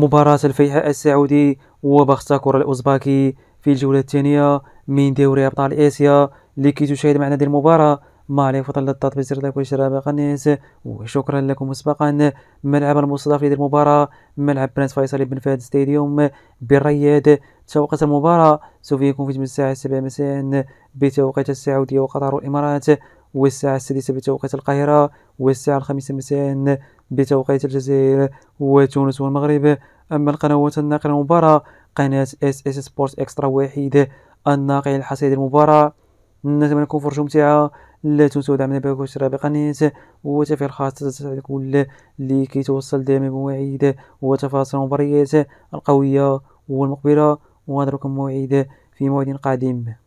مباراة الفيحاء السعودي وبختكور الأوزباكي في الجولة الثانية من دوري أبطال آسيا لكي تشاهد معنا هذه المباراة مع فضل الضغط بزر لايك والاشتراك الناس وشكرا لكم مسبقا ملعب المستضاف لهذه المباراة ملعب برنس فيصل بن فهد ستاديوم بالرياض توقيت المباراة سوف يكون في الساعة السابعة مساء بتوقيت السعودية وقطر والإمارات والساعة السادسة بتوقيت القاهرة والساعة الخامسة مساء بتوقيت الجزائر وتونس والمغرب أما القنوات الناقلة المباراة قناة اس اس سبورت اكسترا واحد الناقل الحصري للمباراة نتمنى لكم فرجة ممتعة لا تنسوا دعمنا بالاشتراك بقناة وتفعيل الخاص الكل لكي توصل دائما بمواعيد وتفاصيل المباريات القوية والمقبلة ونضربكم موعد في موعد قادم